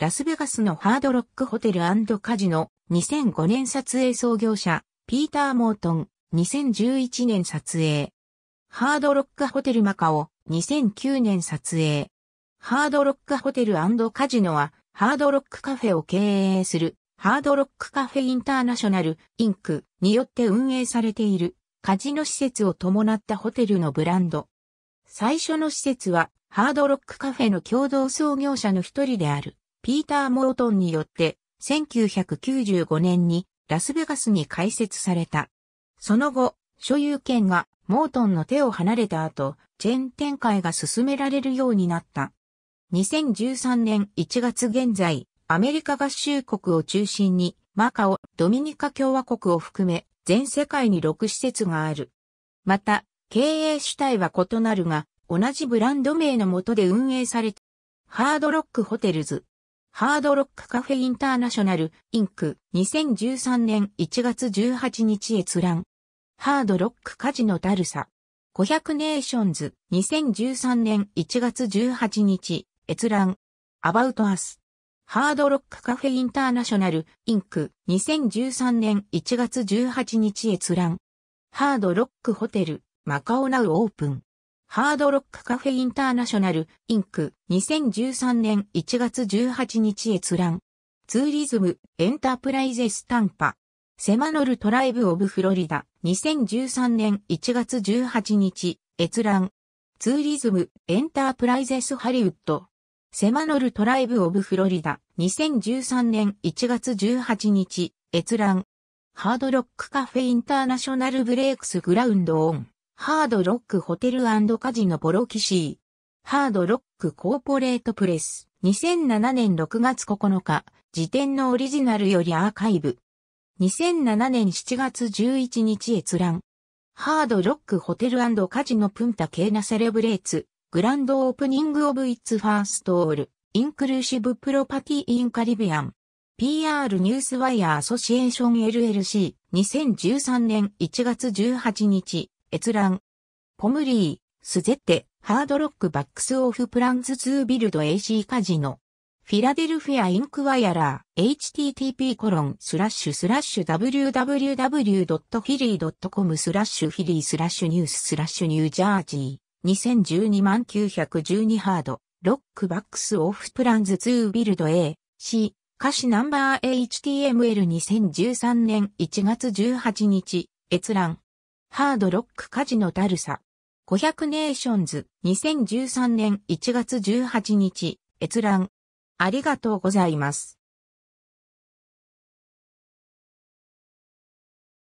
ラスベガスのハードロックホテルカジノ、2005年撮影創業者、ピーター・モートン、2011年撮影。ハードロックホテルマカオ、2009年撮影。ハードロックホテルカジノは、ハードロックカフェを経営する、ハードロックカフェインターナショナル、インクによって運営されている、カジノ施設を伴ったホテルのブランド。最初の施設は、ハードロックカフェの共同創業者の一人である。ピーター・モートンによって、1995年にラスベガスに開設された。その後、所有権がモートンの手を離れた後、チェーン展開が進められるようになった。2013年1月現在、アメリカ合衆国を中心に、マカオ、ドミニカ共和国を含め、全世界に6施設がある。また、経営主体は異なるが、同じブランド名のもとで運営されて、ハードロックホテルズ、ハードロックカフェインターナショナル、インク、2013年1月18日閲覧。ハードロックカジノダルサ。500ネーションズ、2013年1月18日、閲覧。アバウトアス。ハードロックカフェインターナショナル、インク、2013年1月18日閲覧。ハードロックホテル、マカオナウオープン。ハードロックカフェインターナショナル、インク、2013年1月18日閲覧。ツーリズム、エンタープライゼスタンパ。セマノルトライブオブフロリダ、2013年1月18日、閲覧。ツーリズム、エンタープライゼスハリウッド。セマノルトライブオブフロリダ、2013年1月18日、閲覧。ハードロックカフェインターナショナルブレイクスグラウンドオン。ハードロックホテルカジノボロキシー。ハードロックコーポレートプレス。2007年6月9日、時点のオリジナルよりアーカイブ。2007年7月11日閲覧。ハードロックホテルカジノプンタケーナセレブレーツ。グランドオープニングオブイッツファーストオール。インクルーシブプロパティインカリビアン。PR ニュースワイヤーアソシエーション LLC。2013年1月18日。閲覧。ポムリー、スゼッテ、ハードロックバックスオフプランズツービルド AC カジノ。フィラデルフィアインクワイアラー、http コロンスラッシュスラッシュ www.philly.com スラッシュフィリースラッシュニューススラッシュニュージャージー2012万912ハード、ロックバックスオフプランズツービルド A、C、歌詞ナンバー HTML2013 年1月18日、閲覧。ハードロック火事のだるさ。500ネーションズ2013年1月18日閲覧ありがとうございます。